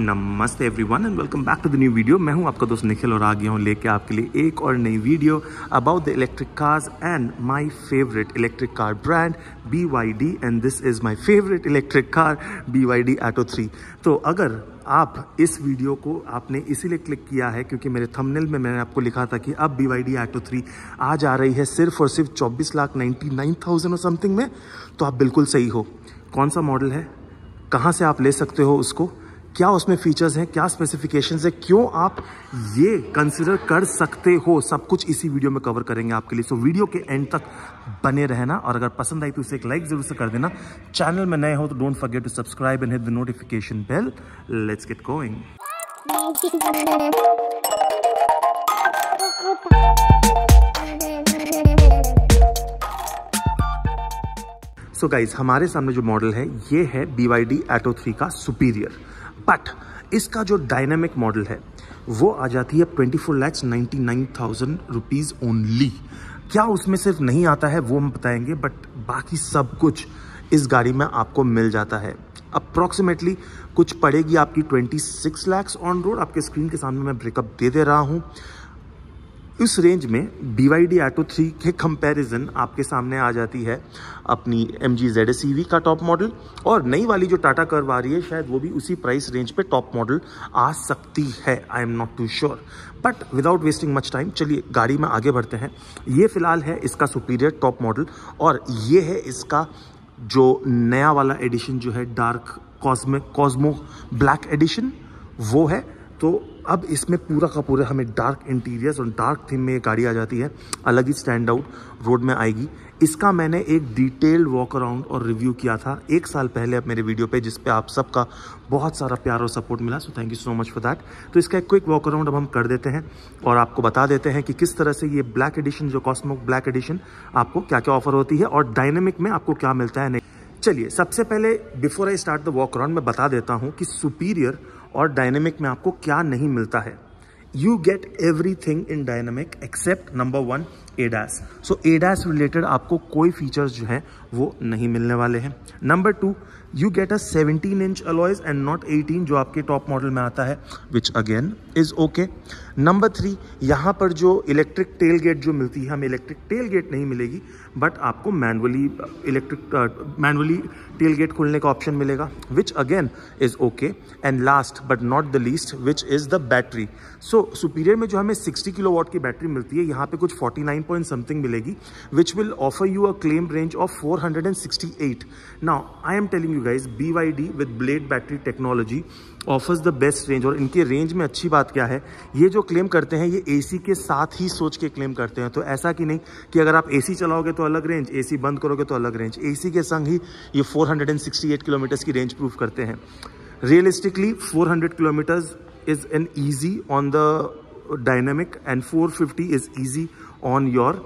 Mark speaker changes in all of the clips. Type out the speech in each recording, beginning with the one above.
Speaker 1: नमस्ते everyone and welcome back to the new video मैं हूं आपका दोस्त निखिल और आ गया हूं लेके आपके लिए एक और नई video about the electric cars and my favourite electric car brand BYD and this is my favourite electric car BYD Atto 3 तो अगर आप इस वीडियो को आपने इसीलिए क्लिक किया है क्योंकि मेरे थंबनेल में मैंने आपको लिखा था कि अब B Y D Atto three आ जा रही है सिर्फ और सिर्फ चौबीस लाख नाइन्टी नाइन थाउजेंड और समथिंग में तो आप बिल्कुल सही हो कौन सा मॉडल है कहाँ से आप ले सकते हो उसको क्या उसमें फीचर्स हैं क्या स्पेसिफिकेशंस है क्यों आप ये कंसिडर कर सकते हो सब कुछ इसी वीडियो में कवर करेंगे आपके लिए सो so, वीडियो के एंड तक बने रहना और अगर पसंद आई तो इसे एक लाइक ज़रूर से कर देना चैनल में नए हो तो don't forget to subscribe and hit the notification bell let's get going so so guys हमारे सामने जो मॉडल है ये है BYD Y D Atto three का सुपीरियर बट इसका जो डायनेमिक मॉडल है वो आ जाती है twenty four lakhs ninety nine thousand rupees only क्या उसमें सिर्फ नहीं आता है वो हम बताएंगे बट बाकी सब कुछ इस गाड़ी में आपको मिल जाता है अप्रॉक्सीमेटली कुछ पड़ेगी आपकी 26 लैक्स ऑन रोड आपके स्क्रीन के सामने मैं ब्रेकअप दे दे रहा हूँ इस रेंज में B Y D Atto three के कंपैरिजन आपके सामने आ जाती है अपनी M G Z S V का टॉप मॉडल और नई वाली जो टाटा कर्व रही है शायद वो भी उसी प्राइस रेंज पे टॉप मॉडल आ सकती है I am not too sure but without wasting much time चलिए गाड़ी में आगे बढ़ते हैं ये फ़िलहाल है इसका सुपीरियर टॉप मॉडल और ये है इसका जो नया वाला एडिशन जो है dark cosmo cosmo black edition वो है तो अब इसमें पूरा का पूरा हमें डार्क इंटीरियर्स और डार्क थीम में ये गाड़ी आ जाती है अलग ही स्टैंड आउट रोड में आएगी इसका मैंने एक डिटेल्ड वॉक अराउंड और रिव्यू किया था एक साल पहले अब मेरे वीडियो पे जिस पे आप सबका बहुत सारा प्यार और सपोर्ट मिला so thank you so much for that तो इसका एक क्विक वॉक अराउंड अब हम कर देते हैं और आपको बता देते हैं कि किस तरह से ये ब्लैक एडिशन जो कॉस्मो ब्लैक एडिशन आपको क्या क्या ऑफर होती है और डायनेमिक में आपको क्या मिलता है नहीं चलिए सबसे पहले before I start the walk around मैं बता देता हूँ कि सुपीरियर और डायनेमिक में आपको क्या नहीं मिलता है you get everything in dynamic except number one ADAS so ADAS related आपको कोई फीचर्स जो हैं वो नहीं मिलने वाले हैं number two you get a 17 inch alloys and not 18 जो आपके टॉप मॉडल में आता है which again is okay number three यहाँ पर जो इलेक्ट्रिक टेल गेट जो मिलती है हमें इलेक्ट्रिक टेल गेट नहीं मिलेगी बट आपको manually electric manually tail gate खोलने का ऑप्शन मिलेगा which again is okay and last but not the least which is the battery so superior में जो हमें 60 वॉट की बैटरी मिलती है यहाँ पे कुछ 49 पॉइंट समथिंग मिलेगी which will offer you a claim range of 468 now I am telling you B Y D with blade battery technology offers the best range और इनके रेंज में अच्छी बात क्या है ये जो क्लेम करते हैं ये एसी के साथ ही सोच के क्लेम करते हैं तो ऐसा कि नहीं कि अगर आप एसी चलाओगे तो अलग रेंज एसी बंद करोगे तो अलग रेंज एसी के संग ही ये 468 किलोमीटर्स की रेंज प्रूफ करते हैं realistically 400 kilometres is an easy on the dynamic and four fifty is easy on your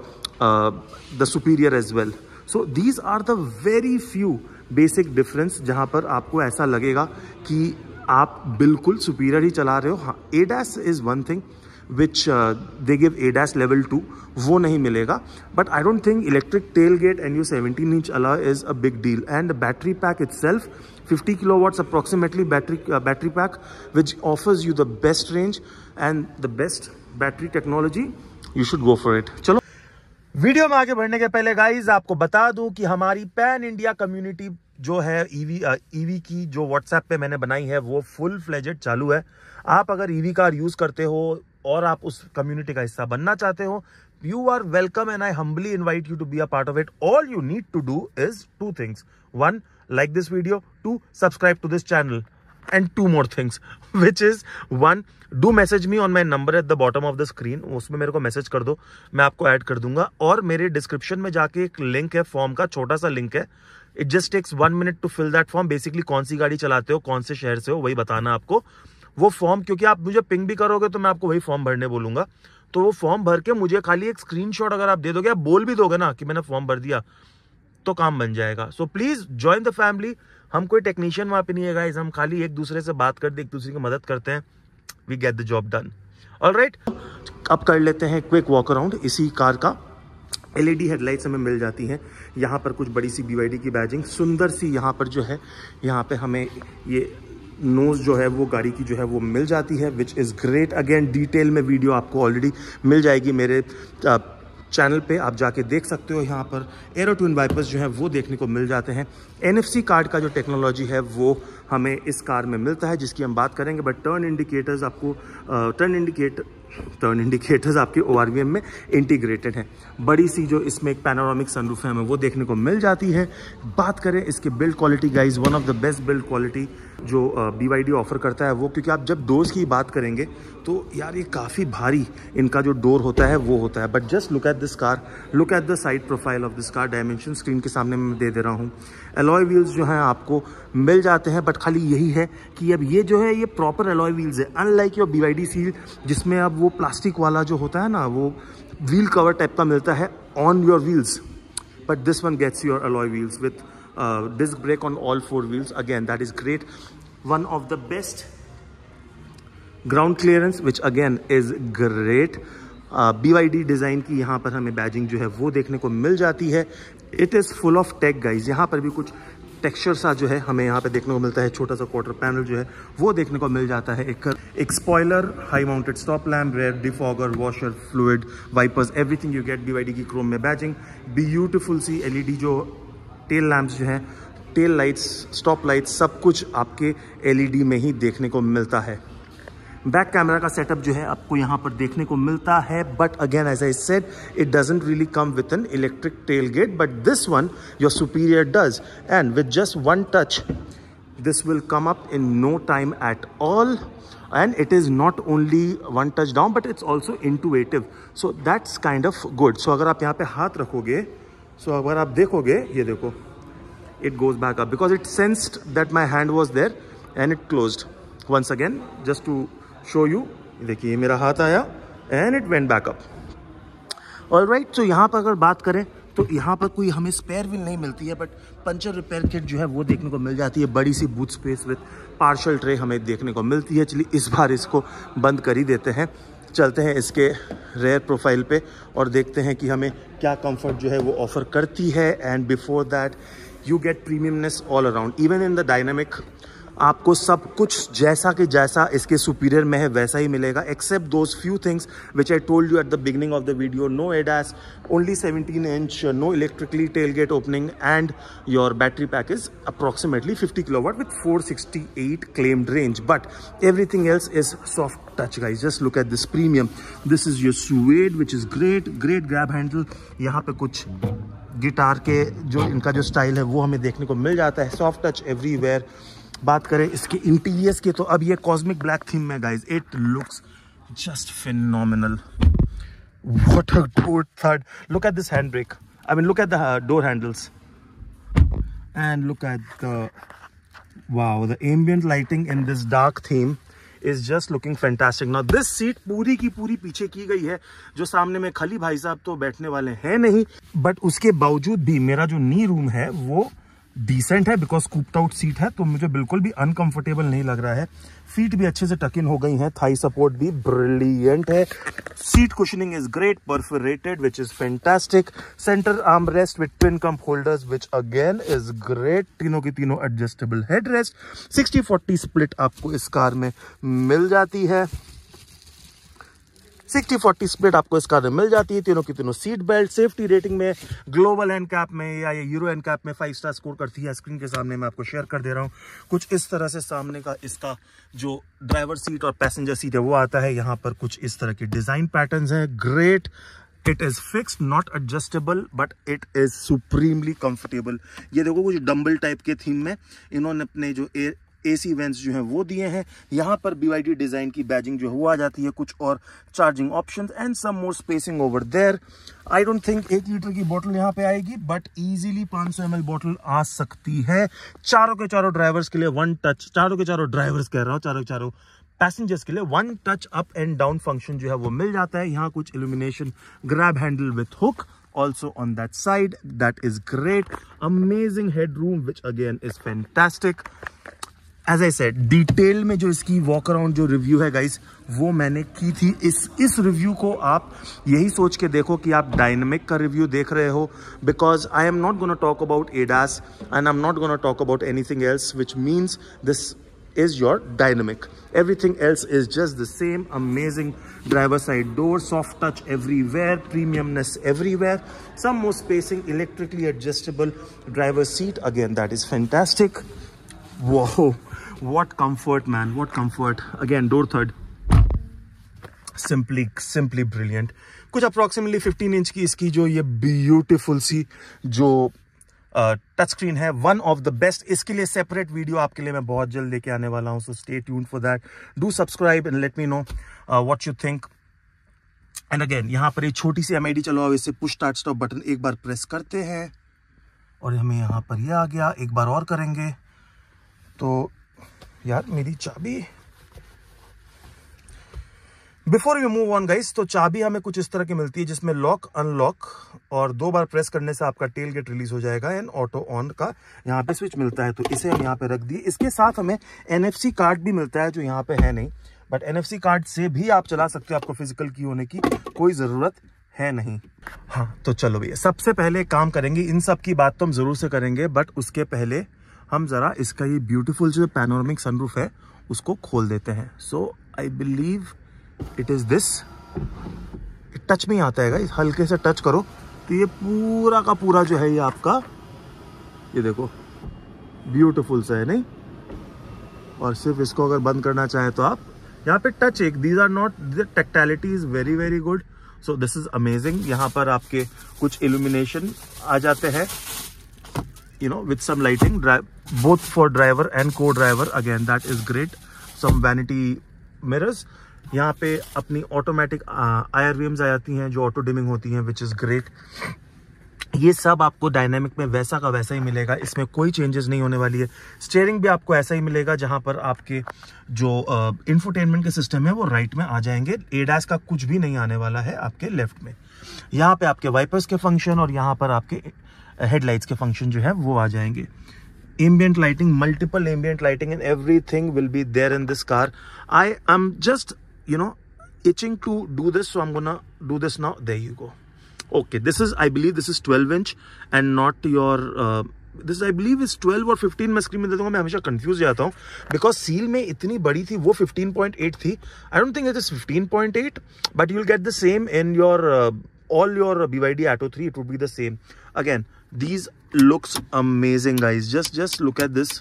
Speaker 1: the superior as well so these are the few basic difference जहाँ पर आपको ऐसा लगेगा कि आप बिल्कुल सुपीरियर ही चला रहे हो हाँ ADAS is one thing which they give ADAS level two वो नहीं मिलेगा but I don't think electric tail gate and you seventeen inch alloy is a big deal and battery pack itself fifty kilowatts approximately battery battery pack which offers you the best range and the best battery technology you should go for it चलो video में आगे बढ़ने के पहले guys आपको बता दूं कि हमारी पैन इंडिया कम्युनिटी जो है ईवी e ईवी e की जो व्हाट्सएप पे मैंने बनाई है वो फुल फ्लेजेड चालू है आप अगर ईवी कार यूज़ करते हो और आप उस कम्युनिटी का हिस्सा बनना चाहते हो you are welcome and I humbly invite you to be a part of it all you need to do is two things one like this video two subscribe to this channel and two more things which is one do message me on my number at the bottom of the screen उसमें मेरे को message कर दो मैं आपको add कर दूंगा और मेरे डिस्क्रिप्शन में जाके एक लिंक है फॉर्म का छोटा सा लिंक है it just takes one minute to fill that form basically कौन सी गाड़ी चलाते हो कौन से शहर से हो वही बताना आपको वो फॉर्म क्योंकि आप मुझे पिंग भी करोगे तो मैं आपको वही फॉर्म भरने बोलूंगा तो वो फॉर्म भर के मुझे खाली एक स्क्रीनशॉट अगर आप दे दोगे आप बोल भी दोगे ना कि मैंने फॉर्म भर दिया तो काम बन जाएगा so please join the family हम कोई टेक्नीशियन वहाँ पे नहीं है गाइज हम खाली एक दूसरे से बात करते एक दूसरे की मदद करते हैं we get the job done all right अब कर लेते हैं क्विक वॉक अराउंड इसी कार का एलईडी हेडलाइट्स e हमें मिल जाती हैं यहाँ पर कुछ बड़ी सी डी की बैजिंग सुंदर सी यहाँ पर जो है यहाँ पे हमें ये नोज जो है वो गाड़ी की जो है वो मिल जाती है which is great again detail में वीडियो आपको ऑलरेडी मिल जाएगी मेरे चैनल पे आप जाके देख सकते हो यहाँ पर एरो ट्विन वाइपर्स जो हैं वो देखने को मिल जाते हैं एन कार्ड का जो टेक्नोलॉजी है वो हमें इस कार में मिलता है जिसकी हम बात करेंगे बट टर्न इंडिकेटर्स आपको टर्न इंडिकेटर टर्न इंडिकेटर्स आपके ओ में इंटीग्रेटेड हैं बड़ी सी जो इसमें एक पैनोरामिक सनरूफ है हमें वो देखने को मिल जाती है बात करें इसके build quality guys one of the best build quality जो बी ऑफ़र करता है वो क्योंकि आप जब डोर्स की बात करेंगे तो यार ये काफ़ी भारी इनका जो डोर होता है वो होता है but just look at this car look at the side profile of this car dimension screen के सामने मैं दे दे रहा हूँ एलॉय व्हील्स जो हैं आपको मिल जाते हैं बट खाली यही है कि अब ये जो है ये प्रॉपर एलॉय व्हील्स है अनलाइक योर बी सील जिसमें अब वो प्लास्टिक वाला जो होता है ना वो व्हील कवर टाइप का मिलता है on your wheels but this one gets your alloy wheels with uh, disc brake on all four wheels again that is great one of the best ground clearance which again is great B Y D design की यहाँ पर हमें badging जो है वो देखने को मिल जाती है it is full of tech guys यहाँ पर भी कुछ टेक्सचर सा जो है हमें यहाँ पर देखने को मिलता है छोटा सा क्वार्टर पैनल जो है वो देखने को मिल जाता है एक एक spoiler high mounted stop lamp rear defogger washer fluid wipers everything you get the की क्रोम में badging beautiful C LED e जो टेल लैम्प जो हैं टेल लाइट्स स्टॉप लाइट्स सब कुछ आपके एलईडी में ही देखने को मिलता है बैक कैमरा का सेटअप जो है आपको यहाँ पर देखने को मिलता है but again as I said it doesn't really come with an electric tail gate but this one your superior does and with just one touch this will come up in no time at all and it is not only one touch down but it's also intuitive so that's kind of good so अगर आप यहाँ पर हाथ रखोगे सो so, अगर आप देखोगे ये देखो it goes back up because it sensed that my hand was there and it close once again just to show you देखिए मेरा हाथ आया and it went back up all right so यहाँ पर अगर बात करें तो यहाँ पर कोई हमें स्पेयर व्हील नहीं मिलती है बट पंचर रिपेयर किट जो है वो देखने को मिल जाती है बड़ी सी boot space with partial tray हमें देखने को मिलती है चलिए इस बार इसको बंद कर ही देते हैं चलते हैं इसके रेयर प्रोफाइल पे और देखते हैं कि हमें क्या कंफर्ट जो है वो ऑफ़र करती है and before that you get premiumness all around even in the dynamic आपको सब कुछ जैसा कि जैसा इसके सुपीरियर में है वैसा ही मिलेगा except those few things which I told you at the beginning of the video no ADAS only 17 inch no electrically tailgate opening and your battery pack is approximately 50 kilowatt with 468 claimed range but everything else is soft touch guys just look at this premium this is your suede which is great great grab handle यहाँ पर कुछ guitar के जो इनका जो style है वो हमें देखने को मिल जाता है सॉफ्ट टच एवरीवेयर बात करें इसके इंटीरियर्स की तो अब ये कॉस्मिक ब्लैक थीम में guys it looks just final what third look at this hand brake I mean look at the handles and look at the the ambient lighting in this dark theme is just looking fantastic not this seat पूरी की पूरी पीछे की गई है जो सामने में खली भाई साहब तो बैठने वाले हैं नहीं बट उसके बावजूद भी मेरा जो नी रूम है वो डिसेंट है बिकॉज कूप्ड आउट सीट है तो मुझे बिल्कुल भी अनकंफर्टेबल नहीं लग रहा है फीट भी अच्छे से टक इन हो गई हैं थाई सपोर्ट भी ब्रिलियंट है seat cushioning is great perforated which is fantastic centre armrest with twin cup holders which again is great तीनों की तीनों adjustable headrest sixty forty split आपको इस कार में मिल जाती है सिक्सटी फोर्टी स्प्लिट आपको इस कार में मिल जाती है तीनों की तीनों सीट बेल्ट सेफ्टी रेटिंग में ग्लोबल एंड कैप में या यूरो एंड कैप में फाइव स्टार स्कोर करती है स्क्रीन के सामने मैं आपको शेयर कर दे रहा हूँ कुछ इस तरह से सामने का इसका जो ड्राइवर सीट और पैसेंजर सीट है वो आता है यहाँ पर कुछ इस तरह के डिज़ाइन पैटर्न है great it is fix not adjustable but it is supremely comfortable ये देखो कुछ डम्बल टाइप के थीम में इन्होंने अपने जो एयर एसी वेंस जो हैं वो दिए हैं यहाँ पर बी डिज़ाइन की बैजिंग जो है वो आ जाती है कुछ और charging option and some more spacing over there I don't think एक लीटर की बोतल यहाँ पे आएगी बट इजीली 500 सौ बोतल आ सकती है चारों के चारों ड्राइवर्स के लिए वन टच चारों के चारों ड्राइवर्स कह रहा हूँ चारों के चारों पैसेंजर्स के लिए one touch up and down function जो है वो मिल जाता है यहाँ कुछ illumination grab handle with hook also on that side that is great amazing headroom which again is fantastic as I said detail में जो इसकी वॉक अराउंड जो रिव्यू है गाइस वो मैंने की थी इस इस रिव्यू को आप यही सोच के देखो कि आप डायनमिक का रिव्यू देख रहे हो because I am not gonna talk about ADAS and I am not gonna talk about anything else which means this is your dynamic everything else is just the same amazing driver side door soft touch everywhere premiumness everywhere some more spacing electrically adjustable driver seat again that is fantastic Whoa. what comfort man what comfort again door third simply simply brilliant कुछ approximately 15 inch की इसकी जो ये beautiful सी जो touch uh, screen है one of the best इसके लिए सेपरेट वीडियो आपके लिए मैं बहुत जल्द लेके आने वाला हूँ so stay tuned for that do subscribe and let me know what you think and again यहाँ पर एक छोटी सी एम आई डी चलो इसे पुश स्टार्ट स्टॉप बटन एक बार प्रेस करते हैं और हमें यहाँ पर ये यह आ गया एक बार और करेंगे तो यार मेरी चाबी before you move on guys तो चाबी हमें कुछ इस तरह की मिलती है जिसमें लॉक अनलॉक और दो बार प्रेस करने से आपका टेल गेट रिलीज हो जाएगा एंड ऑटो ऑन का यहाँ पे स्विच मिलता है तो इसे हम यहाँ पे रख दिए इसके साथ हमें एनएफसी कार्ड भी मिलता है जो यहाँ पे है नहीं बट एनएफसी कार्ड से भी आप चला सकते हो आपको फिजिकल की होने की कोई ज़रूरत है नहीं हाँ तो चलो भैया सबसे पहले काम करेंगे इन सब की बात तो हम ज़रूर से करेंगे बट उसके पहले हम ज़रा इसका ये ब्यूटीफुल जो पैनोरमिक सनरूफ है उसको खोल देते हैं so I believe it is this touch में ही आता है हल्के से टच करो तो ये पूरा का पूरा जो है ये आपका ये देखो ब्यूटीफुल सा है नहीं और सिर्फ इसको अगर बंद करना चाहे तो आप यहाँ पे टच एक these are not tactility is very very good so this is amazing यहाँ पर आपके कुछ इल्यूमिनेशन आ जाते हैं you know with some lighting both for driver and co-driver again that is great some vanity mirrors यहाँ पे अपनी ऑटोमेटिक आई आर आ जाती हैं जो ऑटो डिमिंग होती हैं विच इज़ ग्रेट ये सब आपको डायनेमिक में वैसा का वैसा ही मिलेगा इसमें कोई चेंजेस नहीं होने वाली है स्टेयरिंग भी आपको ऐसा ही मिलेगा जहाँ पर आपके जो इंफोटेनमेंट uh, के सिस्टम है वो राइट में आ जाएंगे एडास का कुछ भी नहीं आने वाला है आपके लेफ्ट में यहाँ पे आपके वाइपर्स के फंक्शन और यहाँ पर आपके हेडलाइट्स के फंक्शन जो है वो आ जाएंगे ambient lighting multiple ambient lighting every everything will be there in this car I am just you know itching to do this so am gonna do this now there you go okay this is I believe this is 12 inch and not your this I believe is 12 और 15 मैं screen में दे दूंगा मैं हमेशा confuse जाता हूँ because seal में इतनी बड़ी थी वो 15.8 थी I don't think it is 15.8 but you will get the same in your all your B Y D Atto three it would be the same again these looks amazing guys just just look at this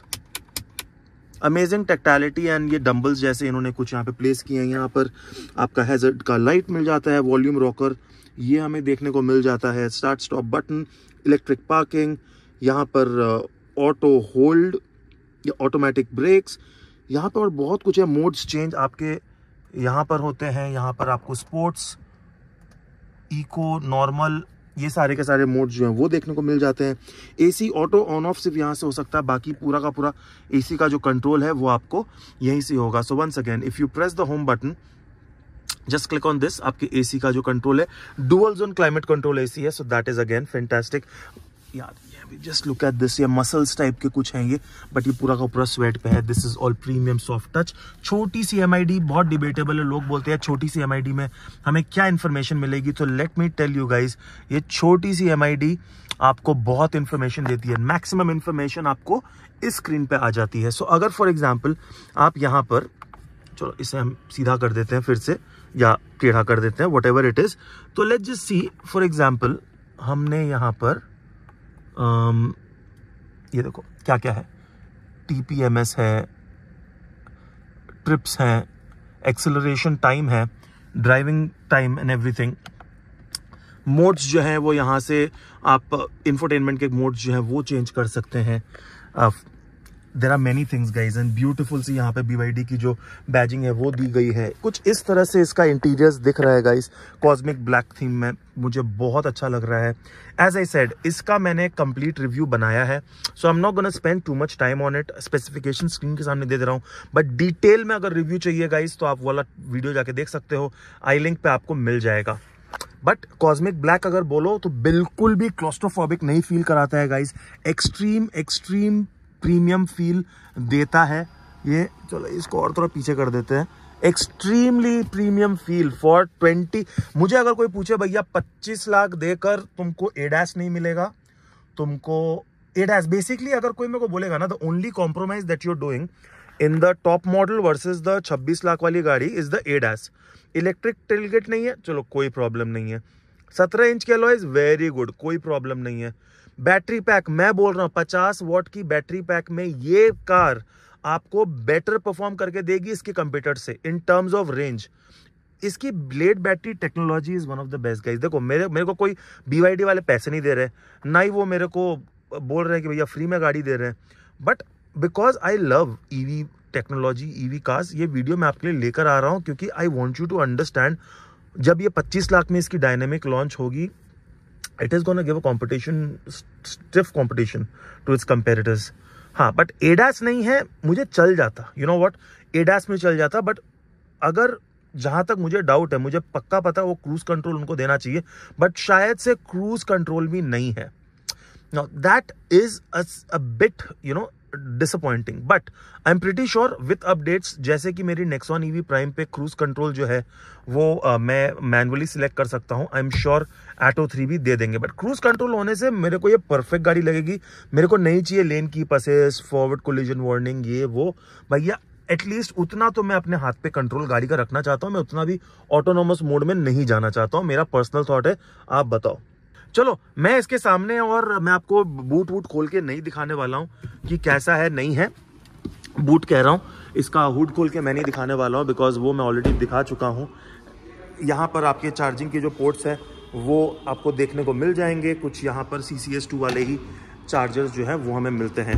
Speaker 1: amazing tactility and ये dumbbells जैसे इन्होंने कुछ यहाँ पे place किए हैं यहाँ पर आपका हैजर्ड का लाइट मिल जाता है वॉल्यूम रॉकर ये हमें देखने को मिल जाता है start stop button electric parking यहाँ पर ऑटो होल्ड या ऑटोमेटिक ब्रेक्स यहाँ पर और बहुत कुछ है मोड्स चेंज आपके यहाँ पर होते हैं यहाँ पर आपको स्पोर्ट्स इको नॉर्मल ये सारे के सारे मोड जो हैं वो देखने को मिल जाते हैं एसी ऑटो ऑन ऑफ सिर्फ यहाँ से हो सकता है बाकी पूरा का पूरा एसी का जो कंट्रोल है वो आपको यहीं से होगा so once again if you press the home button just click on this आपके एसी का जो कंट्रोल है dual zone climate control AC है so that is again fantastic यार ये भी जस्ट लुक एट दिस ये मसल्स टाइप के कुछ हैं ये बट ये पूरा का पूरा स्वेट पे है this is all premium soft touch छोटी सी एम बहुत डिबेटेबल है लोग बोलते हैं छोटी सी एम में हमें क्या इन्फॉर्मेशन मिलेगी तो let me tell you guys ये छोटी सी एम आपको बहुत इन्फॉर्मेशन देती है मैक्सिमम इन्फॉर्मेशन आपको इस स्क्रीन पे आ जाती है सो so, अगर फॉर एग्जाम्पल आप यहाँ पर चलो इसे हम सीधा कर देते हैं फिर से या टेढ़ा कर देते हैं वट एवर इट इज़ तो let just see for example हमने यहाँ पर आम, um, ये देखो क्या क्या है टीपीएमएस है ट्रिप्स हैं एक्सेलरेशन टाइम है driving time and everything modes जो हैं वो यहाँ से आप इंफोटेनमेंट के मोड्स जो हैं वो चेंज कर सकते हैं uh, there are many things guys and beautiful सी यहाँ पे बी की जो बैजिंग है वो दी गई है कुछ इस तरह से इसका इंटीरियर्स दिख रहा है गाइज कॉस्मिक ब्लैक थीम में मुझे बहुत अच्छा लग रहा है एज आई सेड इसका मैंने कंप्लीट रिव्यू बनाया है so I am not gonna spend too much time on it specification screen के सामने दे दे रहा हूँ बट डिटेल में अगर रिव्यू चाहिए गाइज तो आप वाला वीडियो जाके देख सकते हो आई लिंक पे आपको मिल जाएगा बट कॉस्मिक ब्लैक अगर बोलो तो बिल्कुल भी क्लॉस्ट्रोफोबिक नहीं फील कराता है guys extreme extreme premium feel देता है ये चलो इसको और थोड़ा पीछे कर देते हैं extremely premium feel for twenty मुझे अगर कोई पूछे भैया पच्चीस लाख देकर तुमको एडैस नहीं मिलेगा तुमको एडैस बेसिकली अगर कोई मेरे को बोलेगा ना the only compromise that you're doing in the top model versus the छब्बीस लाख वाली गाड़ी is the ADAS electric tailgate नहीं है चलो कोई प्रॉब्लम नहीं है सत्रह इंच के इज वेरी गुड कोई प्रॉब्लम नहीं है बैटरी पैक मैं बोल रहा हूँ पचास वॉट की बैटरी पैक में ये कार आपको बेटर परफॉर्म करके देगी इसके कंप्यूटर से इन टर्म्स ऑफ रेंज इसकी blade battery technology is one of the best guys देखो मेरे मेरे को कोई बीवाईडी वाले पैसे नहीं दे रहे ना ही वो मेरे को बोल रहे हैं कि भैया फ्री में गाड़ी दे रहे हैं but because I love E technology EV cars ये वीडियो मैं आपके लिए लेकर आ रहा हूँ क्योंकि I want you to understand जब ये 25 लाख में इसकी डायनेमिक लॉन्च होगी it is going give a a stiff stiff to its comparators हाँ बट एडास नहीं है मुझे चल जाता यू नो वॉट एडास में चल जाता बट अगर जहां तक मुझे डाउट है मुझे पक्का पता वो क्रूज कंट्रोल उनको देना चाहिए बट शायद से क्रूज कंट्रोल भी नहीं है that is a bit you know disappointing but I am pretty sure with updates जैसे कि मेरी नेक्सॉन ईवी प्राइम पे क्रूज कंट्रोल जो है वो uh, मैं मैनुअली सिलेक्ट कर सकता हूँ I am sure Atto three भी दे देंगे बट क्रूज कंट्रोल होने से मेरे को ये परफेक्ट गाड़ी लगेगी मेरे को नहीं चाहिए लेन की पसेस फॉरवर्ड कोलिजन वार्निंग ये वो भैया एटलीस्ट उतना तो मैं अपने हाथ पे कंट्रोल गाड़ी का रखना चाहता हूँ मैं उतना भी ऑटोनोमस मोड में नहीं जाना चाहता हूँ मेरा पर्सनल थॉट है आप बताओ चलो मैं इसके सामने और मैं आपको बूट वूट खोल के नहीं दिखाने वाला हूँ कि कैसा है नहीं है बूट कह रहा हूँ इसका हुड खोल के मैं नहीं दिखाने वाला हूँ बिकॉज वो मैं ऑलरेडी दिखा चुका हूँ यहाँ पर आपके चार्जिंग के जो पोर्ट्स हैं वो आपको देखने को मिल जाएंगे कुछ यहाँ पर सी सी एस टू वाले ही चार्जर्स जो हैं वो हमें मिलते हैं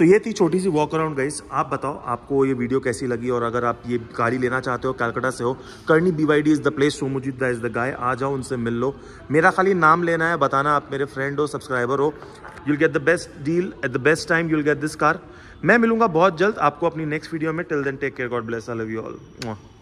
Speaker 1: सो so, ये थी छोटी सी वॉक अराउंड गाइस आप बताओ आपको ये वीडियो कैसी लगी और अगर आप ये गाड़ी लेना चाहते हो कलकत्ता से हो करनी B Y D is the place the is the guy आ जाओ उनसे मिल लो मेरा खाली नाम लेना है बताना आप मेरे फ्रेंड हो सब्सक्राइबर हो you'll get the best deal at the best time you'll get this car मैं मिलूंगा बहुत जल्द आपको अपनी नेक्स्ट वीडियो में till then take care God bless I love you all